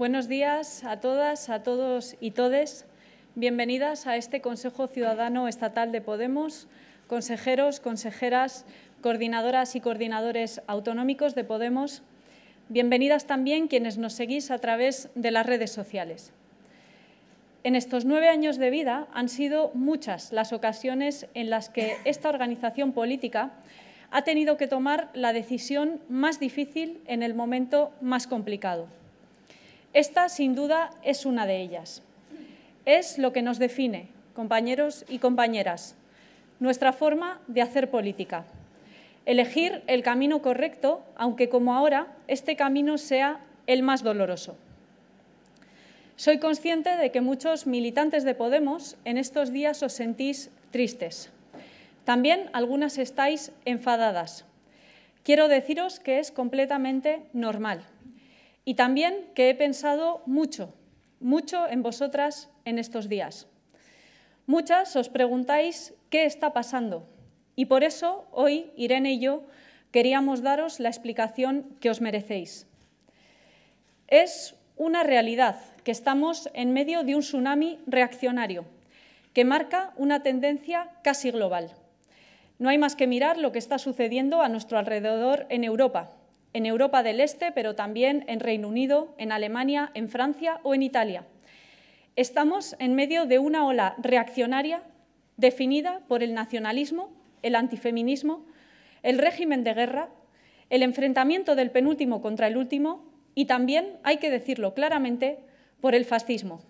Buenos días a todas, a todos y todes. Bienvenidas a este Consejo Ciudadano Estatal de Podemos, consejeros, consejeras, coordinadoras y coordinadores autonómicos de Podemos. Bienvenidas también quienes nos seguís a través de las redes sociales. En estos nueve años de vida han sido muchas las ocasiones en las que esta organización política ha tenido que tomar la decisión más difícil en el momento más complicado esta, sin duda, es una de ellas. Es lo que nos define, compañeros y compañeras, nuestra forma de hacer política. Elegir el camino correcto, aunque como ahora este camino sea el más doloroso. Soy consciente de que muchos militantes de Podemos en estos días os sentís tristes. También algunas estáis enfadadas. Quiero deciros que es completamente normal y también que he pensado mucho, mucho en vosotras en estos días. Muchas os preguntáis qué está pasando y por eso hoy Irene y yo queríamos daros la explicación que os merecéis. Es una realidad que estamos en medio de un tsunami reaccionario que marca una tendencia casi global. No hay más que mirar lo que está sucediendo a nuestro alrededor en Europa, en Europa del Este, pero también en Reino Unido, en Alemania, en Francia o en Italia. Estamos en medio de una ola reaccionaria definida por el nacionalismo, el antifeminismo, el régimen de guerra, el enfrentamiento del penúltimo contra el último y también, hay que decirlo claramente, por el fascismo.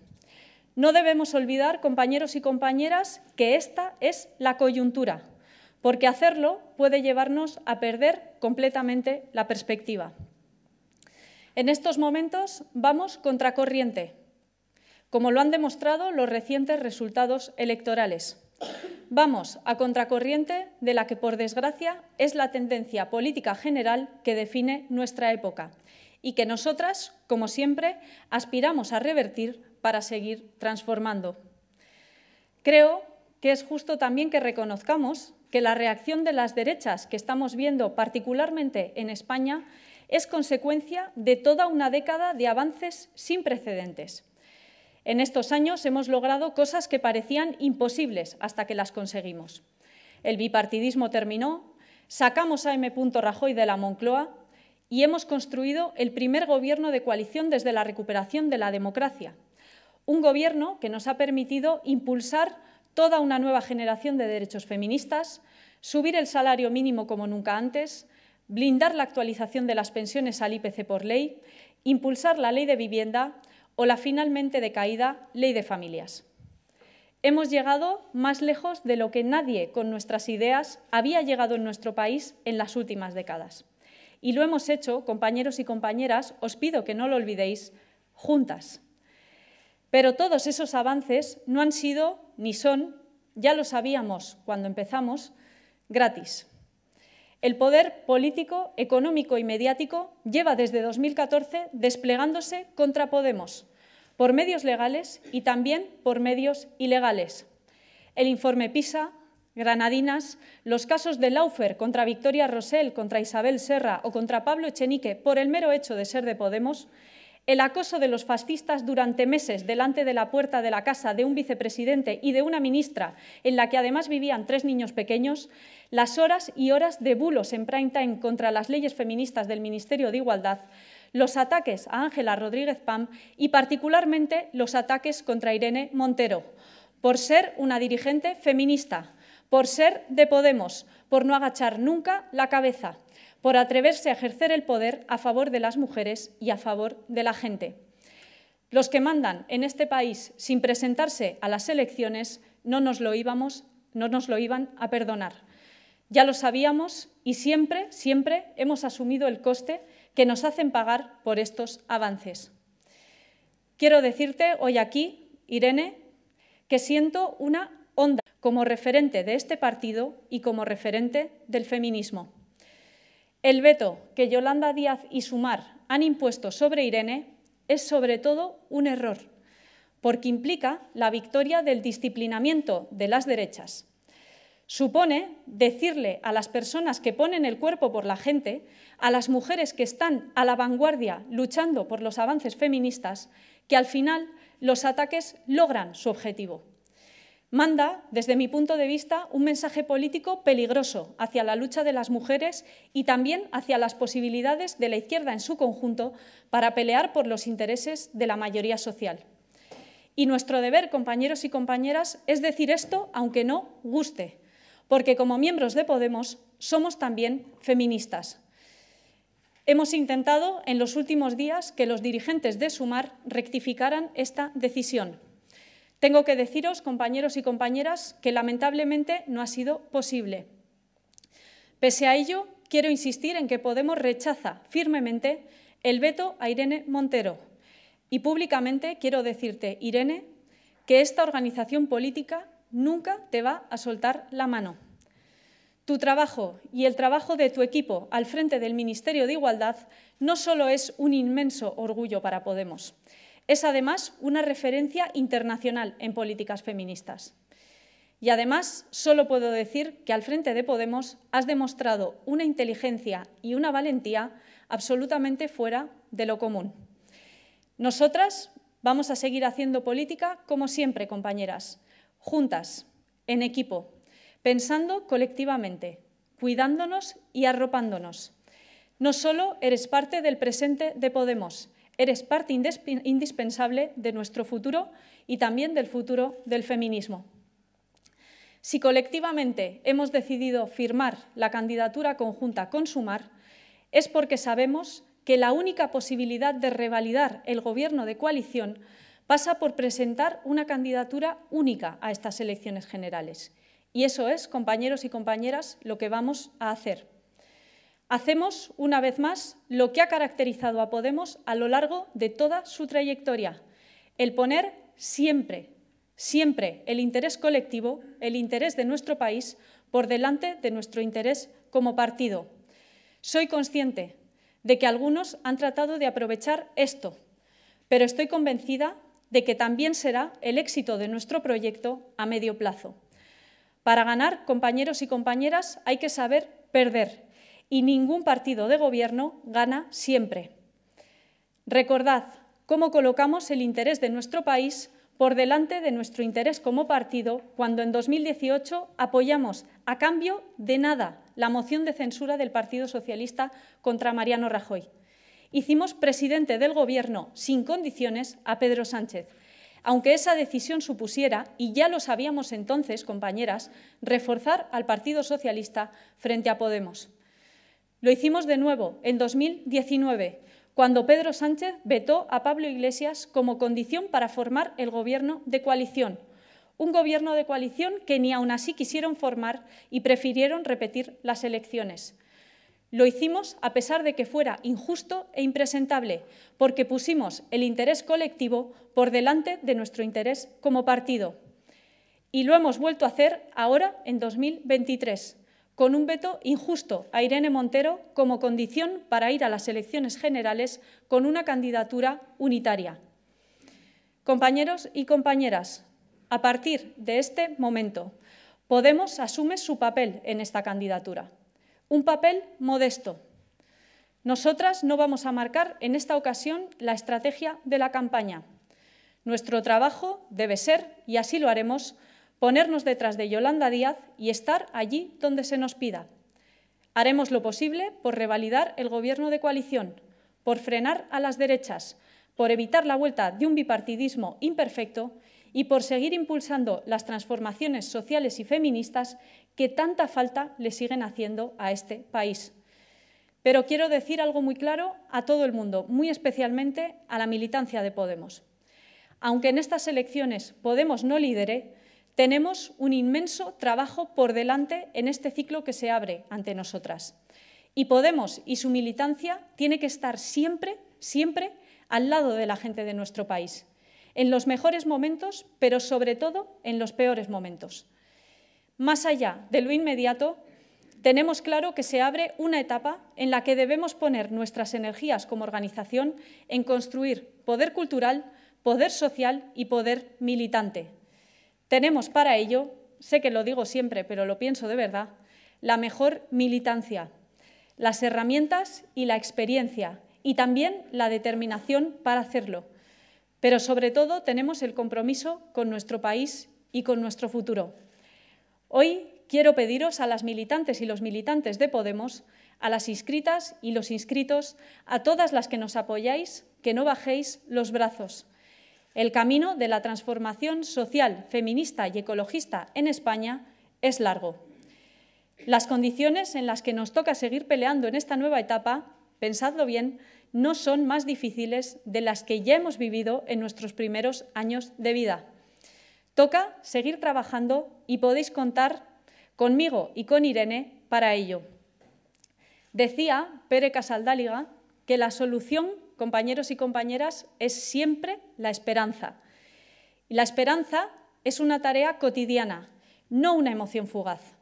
No debemos olvidar, compañeros y compañeras, que esta es la coyuntura, porque hacerlo puede llevarnos a perder completamente la perspectiva. En estos momentos vamos contracorriente, como lo han demostrado los recientes resultados electorales. Vamos a contracorriente de la que, por desgracia, es la tendencia política general que define nuestra época y que nosotras, como siempre, aspiramos a revertir para seguir transformando. Creo que es justo también que reconozcamos que la reacción de las derechas que estamos viendo, particularmente en España, es consecuencia de toda una década de avances sin precedentes. En estos años hemos logrado cosas que parecían imposibles hasta que las conseguimos. El bipartidismo terminó, sacamos a M. Rajoy de la Moncloa y hemos construido el primer gobierno de coalición desde la recuperación de la democracia. Un gobierno que nos ha permitido impulsar toda una nueva generación de derechos feministas, subir el salario mínimo como nunca antes, blindar la actualización de las pensiones al IPC por ley, impulsar la ley de vivienda o la finalmente decaída ley de familias. Hemos llegado más lejos de lo que nadie con nuestras ideas había llegado en nuestro país en las últimas décadas. Y lo hemos hecho, compañeros y compañeras, os pido que no lo olvidéis, juntas. Pero todos esos avances no han sido ni son, ya lo sabíamos cuando empezamos, gratis. El poder político, económico y mediático lleva desde 2014 desplegándose contra Podemos, por medios legales y también por medios ilegales. El informe PISA, Granadinas, los casos de Laufer contra Victoria Rosell, contra Isabel Serra o contra Pablo Echenique por el mero hecho de ser de Podemos el acoso de los fascistas durante meses delante de la puerta de la casa de un vicepresidente y de una ministra, en la que además vivían tres niños pequeños, las horas y horas de bulos en prime time contra las leyes feministas del Ministerio de Igualdad, los ataques a Ángela Rodríguez Pam y particularmente los ataques contra Irene Montero, por ser una dirigente feminista, por ser de Podemos, por no agachar nunca la cabeza por atreverse a ejercer el poder a favor de las mujeres y a favor de la gente. Los que mandan en este país sin presentarse a las elecciones no nos lo íbamos, no nos lo iban a perdonar. Ya lo sabíamos y siempre, siempre hemos asumido el coste que nos hacen pagar por estos avances. Quiero decirte hoy aquí, Irene, que siento una onda como referente de este partido y como referente del feminismo. El veto que Yolanda Díaz y Sumar han impuesto sobre Irene es sobre todo un error, porque implica la victoria del disciplinamiento de las derechas. Supone decirle a las personas que ponen el cuerpo por la gente, a las mujeres que están a la vanguardia luchando por los avances feministas, que al final los ataques logran su objetivo manda, desde mi punto de vista, un mensaje político peligroso hacia la lucha de las mujeres y también hacia las posibilidades de la izquierda en su conjunto para pelear por los intereses de la mayoría social. Y nuestro deber, compañeros y compañeras, es decir esto aunque no guste, porque como miembros de Podemos somos también feministas. Hemos intentado en los últimos días que los dirigentes de Sumar rectificaran esta decisión tengo que deciros, compañeros y compañeras, que lamentablemente no ha sido posible. Pese a ello, quiero insistir en que Podemos rechaza firmemente el veto a Irene Montero. Y públicamente quiero decirte, Irene, que esta organización política nunca te va a soltar la mano. Tu trabajo y el trabajo de tu equipo al frente del Ministerio de Igualdad no solo es un inmenso orgullo para Podemos, es además una referencia internacional en políticas feministas. Y además, solo puedo decir que al frente de Podemos has demostrado una inteligencia y una valentía absolutamente fuera de lo común. Nosotras vamos a seguir haciendo política como siempre, compañeras, juntas, en equipo, pensando colectivamente, cuidándonos y arropándonos. No solo eres parte del presente de Podemos, Eres parte indispensable de nuestro futuro y también del futuro del feminismo. Si colectivamente hemos decidido firmar la candidatura conjunta con Sumar, es porque sabemos que la única posibilidad de revalidar el gobierno de coalición pasa por presentar una candidatura única a estas elecciones generales. Y eso es, compañeros y compañeras, lo que vamos a hacer. Hacemos, una vez más, lo que ha caracterizado a Podemos a lo largo de toda su trayectoria, el poner siempre, siempre el interés colectivo, el interés de nuestro país, por delante de nuestro interés como partido. Soy consciente de que algunos han tratado de aprovechar esto, pero estoy convencida de que también será el éxito de nuestro proyecto a medio plazo. Para ganar, compañeros y compañeras, hay que saber perder y ningún partido de gobierno gana siempre. Recordad cómo colocamos el interés de nuestro país por delante de nuestro interés como partido cuando en 2018 apoyamos, a cambio de nada, la moción de censura del Partido Socialista contra Mariano Rajoy. Hicimos presidente del Gobierno sin condiciones a Pedro Sánchez, aunque esa decisión supusiera, y ya lo sabíamos entonces, compañeras, reforzar al Partido Socialista frente a Podemos. Lo hicimos de nuevo en 2019, cuando Pedro Sánchez vetó a Pablo Iglesias como condición para formar el gobierno de coalición. Un gobierno de coalición que ni aún así quisieron formar y prefirieron repetir las elecciones. Lo hicimos a pesar de que fuera injusto e impresentable, porque pusimos el interés colectivo por delante de nuestro interés como partido. Y lo hemos vuelto a hacer ahora en 2023, con un veto injusto a Irene Montero como condición para ir a las elecciones generales con una candidatura unitaria. Compañeros y compañeras, a partir de este momento, Podemos asume su papel en esta candidatura, un papel modesto. Nosotras no vamos a marcar en esta ocasión la estrategia de la campaña. Nuestro trabajo debe ser, y así lo haremos, ponernos detrás de Yolanda Díaz y estar allí donde se nos pida. Haremos lo posible por revalidar el gobierno de coalición, por frenar a las derechas, por evitar la vuelta de un bipartidismo imperfecto y por seguir impulsando las transformaciones sociales y feministas que tanta falta le siguen haciendo a este país. Pero quiero decir algo muy claro a todo el mundo, muy especialmente a la militancia de Podemos. Aunque en estas elecciones Podemos no lidere, tenemos un inmenso trabajo por delante en este ciclo que se abre ante nosotras. Y Podemos y su militancia tiene que estar siempre, siempre al lado de la gente de nuestro país, en los mejores momentos, pero sobre todo en los peores momentos. Más allá de lo inmediato, tenemos claro que se abre una etapa en la que debemos poner nuestras energías como organización en construir poder cultural, poder social y poder militante tenemos para ello, sé que lo digo siempre, pero lo pienso de verdad, la mejor militancia, las herramientas y la experiencia, y también la determinación para hacerlo. Pero sobre todo tenemos el compromiso con nuestro país y con nuestro futuro. Hoy quiero pediros a las militantes y los militantes de Podemos, a las inscritas y los inscritos, a todas las que nos apoyáis, que no bajéis los brazos, el camino de la transformación social, feminista y ecologista en España es largo. Las condiciones en las que nos toca seguir peleando en esta nueva etapa, pensadlo bien, no son más difíciles de las que ya hemos vivido en nuestros primeros años de vida. Toca seguir trabajando y podéis contar conmigo y con Irene para ello. Decía Pere Casaldáliga que la solución compañeros y compañeras, es siempre la esperanza. la esperanza es una tarea cotidiana, no una emoción fugaz.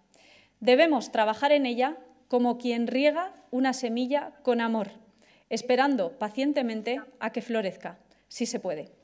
Debemos trabajar en ella como quien riega una semilla con amor, esperando pacientemente a que florezca, si se puede.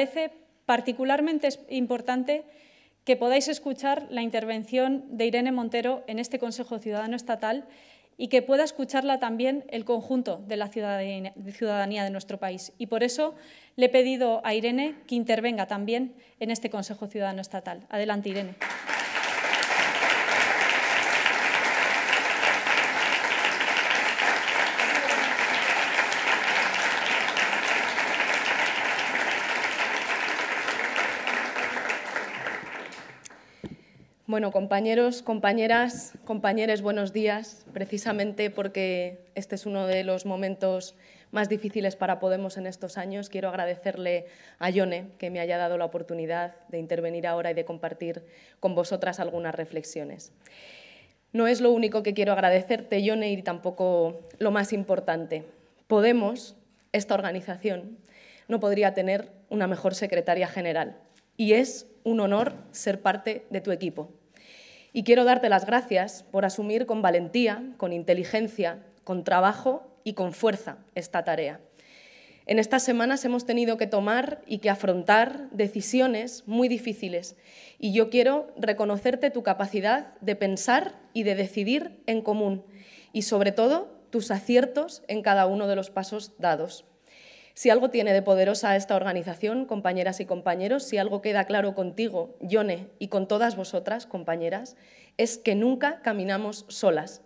parece particularmente importante que podáis escuchar la intervención de Irene Montero en este Consejo Ciudadano Estatal y que pueda escucharla también el conjunto de la ciudadanía de nuestro país. Y por eso le he pedido a Irene que intervenga también en este Consejo Ciudadano Estatal. Adelante, Irene. Bueno, compañeros, compañeras, compañeros, buenos días, precisamente porque este es uno de los momentos más difíciles para Podemos en estos años. Quiero agradecerle a Yone que me haya dado la oportunidad de intervenir ahora y de compartir con vosotras algunas reflexiones. No es lo único que quiero agradecerte, Yone, y tampoco lo más importante. Podemos, esta organización, no podría tener una mejor secretaria general. Y es un honor ser parte de tu equipo. Y quiero darte las gracias por asumir con valentía, con inteligencia, con trabajo y con fuerza esta tarea. En estas semanas hemos tenido que tomar y que afrontar decisiones muy difíciles y yo quiero reconocerte tu capacidad de pensar y de decidir en común y sobre todo tus aciertos en cada uno de los pasos dados. Si algo tiene de poderosa esta organización, compañeras y compañeros, si algo queda claro contigo, Yone, y con todas vosotras, compañeras, es que nunca caminamos solas.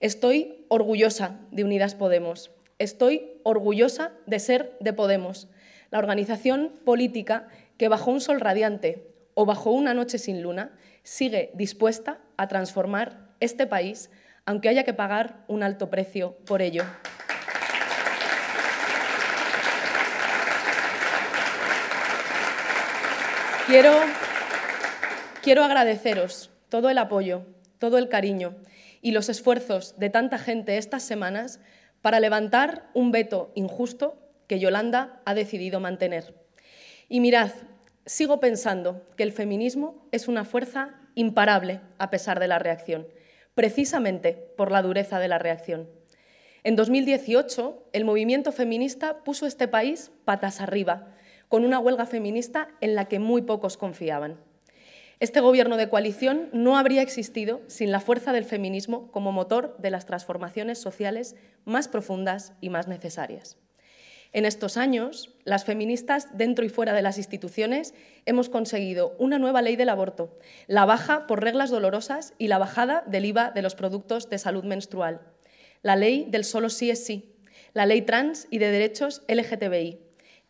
Estoy orgullosa de Unidas Podemos. Estoy orgullosa de ser de Podemos, la organización política que bajo un sol radiante o bajo una noche sin luna sigue dispuesta a transformar este país, aunque haya que pagar un alto precio por ello. Quiero, agradeceros todo el apoyo, todo el cariño y los esfuerzos de tanta gente estas semanas para levantar un veto injusto que Yolanda ha decidido mantener. Y mirad, sigo pensando que el feminismo es una fuerza imparable a pesar de la reacción, precisamente por la dureza de la reacción. En 2018, el movimiento feminista puso este país patas arriba con una huelga feminista en la que muy pocos confiaban. Este gobierno de coalición no habría existido sin la fuerza del feminismo como motor de las transformaciones sociales más profundas y más necesarias. En estos años, las feministas dentro y fuera de las instituciones hemos conseguido una nueva ley del aborto, la baja por reglas dolorosas y la bajada del IVA de los productos de salud menstrual, la ley del solo sí es sí, la ley trans y de derechos LGTBI,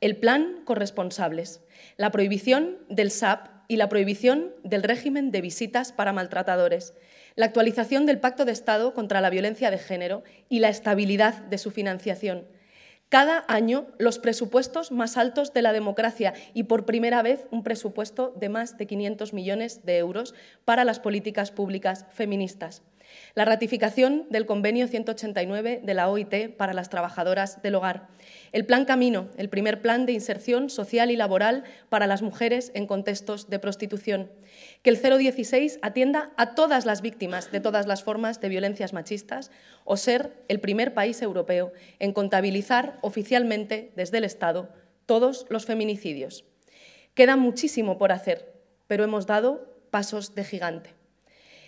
el plan corresponsables, la prohibición del SAP y la prohibición del régimen de visitas para maltratadores, la actualización del Pacto de Estado contra la violencia de género y la estabilidad de su financiación. Cada año los presupuestos más altos de la democracia y por primera vez un presupuesto de más de 500 millones de euros para las políticas públicas feministas la ratificación del Convenio 189 de la OIT para las trabajadoras del hogar, el Plan Camino, el primer plan de inserción social y laboral para las mujeres en contextos de prostitución, que el 016 atienda a todas las víctimas de todas las formas de violencias machistas o ser el primer país europeo en contabilizar oficialmente desde el Estado todos los feminicidios. Queda muchísimo por hacer, pero hemos dado pasos de gigante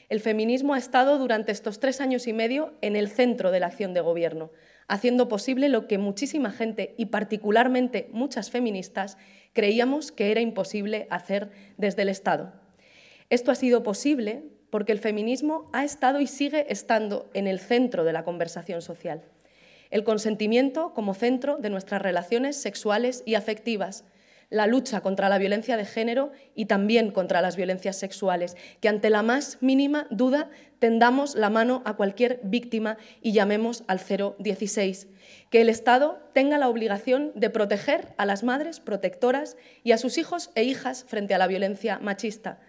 el feminismo ha estado durante estos tres años y medio en el centro de la acción de gobierno, haciendo posible lo que muchísima gente, y particularmente muchas feministas, creíamos que era imposible hacer desde el Estado. Esto ha sido posible porque el feminismo ha estado y sigue estando en el centro de la conversación social. El consentimiento como centro de nuestras relaciones sexuales y afectivas, la lucha contra la violencia de género y también contra las violencias sexuales, que ante la más mínima duda tendamos la mano a cualquier víctima y llamemos al 016. Que el Estado tenga la obligación de proteger a las madres protectoras y a sus hijos e hijas frente a la violencia machista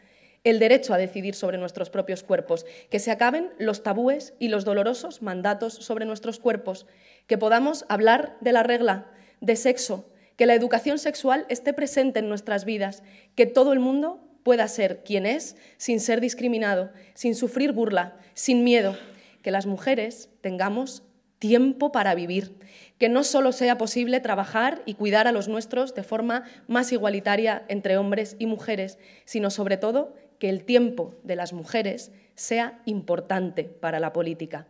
el derecho a decidir sobre nuestros propios cuerpos, que se acaben los tabúes y los dolorosos mandatos sobre nuestros cuerpos, que podamos hablar de la regla, de sexo, que la educación sexual esté presente en nuestras vidas, que todo el mundo pueda ser quien es sin ser discriminado, sin sufrir burla, sin miedo, que las mujeres tengamos tiempo para vivir, que no solo sea posible trabajar y cuidar a los nuestros de forma más igualitaria entre hombres y mujeres, sino sobre todo que el tiempo de las mujeres sea importante para la política,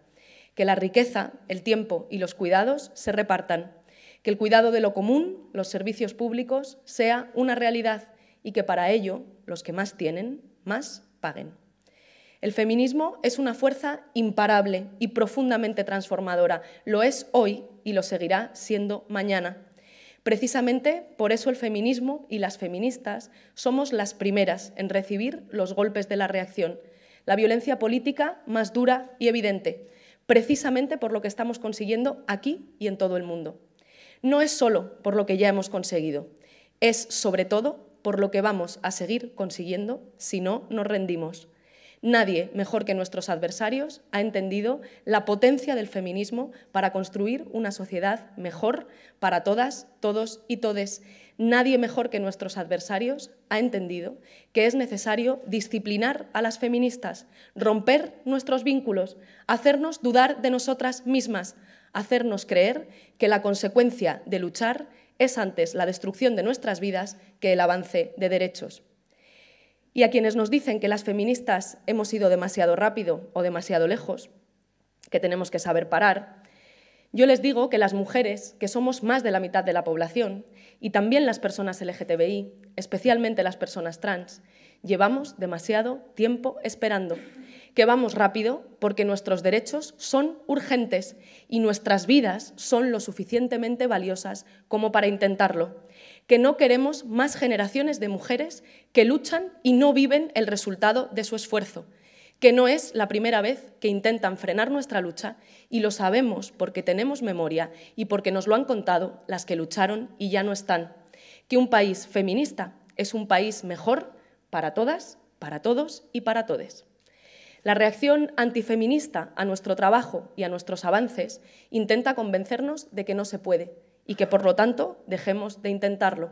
que la riqueza, el tiempo y los cuidados se repartan que el cuidado de lo común, los servicios públicos, sea una realidad y que para ello los que más tienen, más paguen. El feminismo es una fuerza imparable y profundamente transformadora. Lo es hoy y lo seguirá siendo mañana. Precisamente por eso el feminismo y las feministas somos las primeras en recibir los golpes de la reacción, la violencia política más dura y evidente, precisamente por lo que estamos consiguiendo aquí y en todo el mundo no es solo por lo que ya hemos conseguido, es sobre todo por lo que vamos a seguir consiguiendo si no nos rendimos. Nadie mejor que nuestros adversarios ha entendido la potencia del feminismo para construir una sociedad mejor para todas, todos y todes. Nadie mejor que nuestros adversarios ha entendido que es necesario disciplinar a las feministas, romper nuestros vínculos, hacernos dudar de nosotras mismas, hacernos creer que la consecuencia de luchar es antes la destrucción de nuestras vidas que el avance de derechos. Y a quienes nos dicen que las feministas hemos ido demasiado rápido o demasiado lejos, que tenemos que saber parar, yo les digo que las mujeres, que somos más de la mitad de la población, y también las personas LGTBI, especialmente las personas trans, llevamos demasiado tiempo esperando que vamos rápido porque nuestros derechos son urgentes y nuestras vidas son lo suficientemente valiosas como para intentarlo, que no queremos más generaciones de mujeres que luchan y no viven el resultado de su esfuerzo, que no es la primera vez que intentan frenar nuestra lucha y lo sabemos porque tenemos memoria y porque nos lo han contado las que lucharon y ya no están, que un país feminista es un país mejor para todas, para todos y para todes. La reacción antifeminista a nuestro trabajo y a nuestros avances intenta convencernos de que no se puede y que, por lo tanto, dejemos de intentarlo.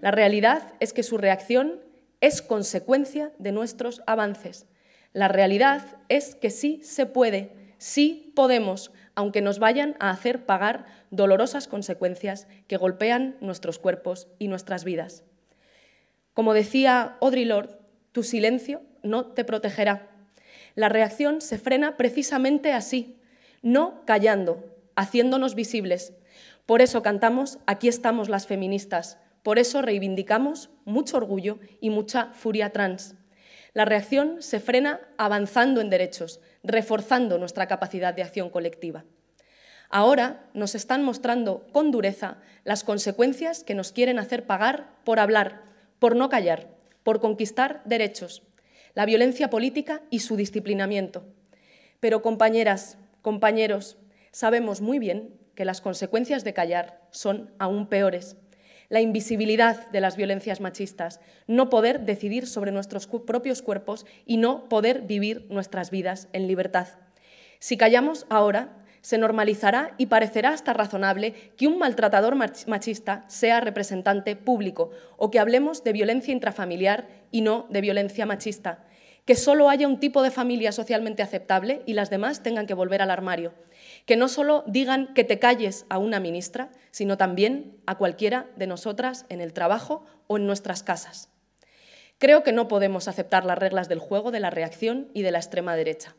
La realidad es que su reacción es consecuencia de nuestros avances. La realidad es que sí se puede, sí podemos, aunque nos vayan a hacer pagar dolorosas consecuencias que golpean nuestros cuerpos y nuestras vidas. Como decía Audre Lorde, tu silencio no te protegerá. La reacción se frena precisamente así, no callando, haciéndonos visibles. Por eso cantamos Aquí estamos las feministas, por eso reivindicamos mucho orgullo y mucha furia trans. La reacción se frena avanzando en derechos, reforzando nuestra capacidad de acción colectiva. Ahora nos están mostrando con dureza las consecuencias que nos quieren hacer pagar por hablar, por no callar, por conquistar derechos, la violencia política y su disciplinamiento. Pero compañeras, compañeros, sabemos muy bien que las consecuencias de callar son aún peores. La invisibilidad de las violencias machistas, no poder decidir sobre nuestros propios cuerpos y no poder vivir nuestras vidas en libertad. Si callamos ahora, se normalizará y parecerá hasta razonable que un maltratador machista sea representante público o que hablemos de violencia intrafamiliar y no de violencia machista, que solo haya un tipo de familia socialmente aceptable y las demás tengan que volver al armario, que no solo digan que te calles a una ministra, sino también a cualquiera de nosotras en el trabajo o en nuestras casas. Creo que no podemos aceptar las reglas del juego de la reacción y de la extrema derecha.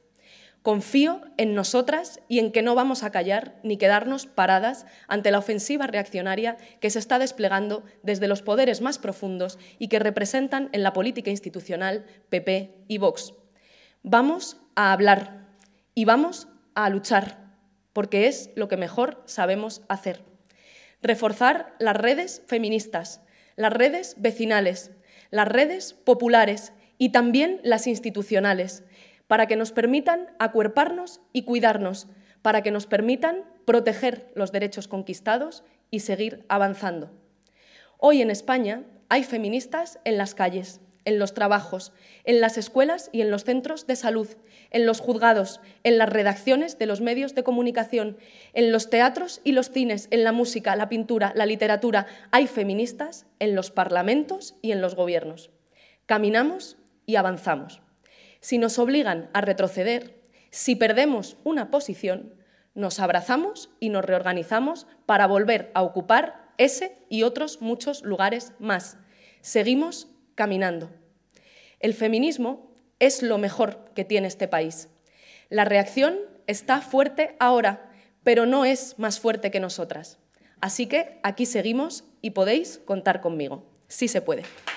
Confío en nosotras y en que no vamos a callar ni quedarnos paradas ante la ofensiva reaccionaria que se está desplegando desde los poderes más profundos y que representan en la política institucional PP y Vox. Vamos a hablar y vamos a luchar, porque es lo que mejor sabemos hacer. Reforzar las redes feministas, las redes vecinales, las redes populares y también las institucionales para que nos permitan acuerparnos y cuidarnos, para que nos permitan proteger los derechos conquistados y seguir avanzando. Hoy en España hay feministas en las calles, en los trabajos, en las escuelas y en los centros de salud, en los juzgados, en las redacciones de los medios de comunicación, en los teatros y los cines, en la música, la pintura, la literatura. Hay feministas en los parlamentos y en los gobiernos. Caminamos y avanzamos. Si nos obligan a retroceder, si perdemos una posición, nos abrazamos y nos reorganizamos para volver a ocupar ese y otros muchos lugares más. Seguimos caminando. El feminismo es lo mejor que tiene este país. La reacción está fuerte ahora, pero no es más fuerte que nosotras. Así que aquí seguimos y podéis contar conmigo. Sí se puede.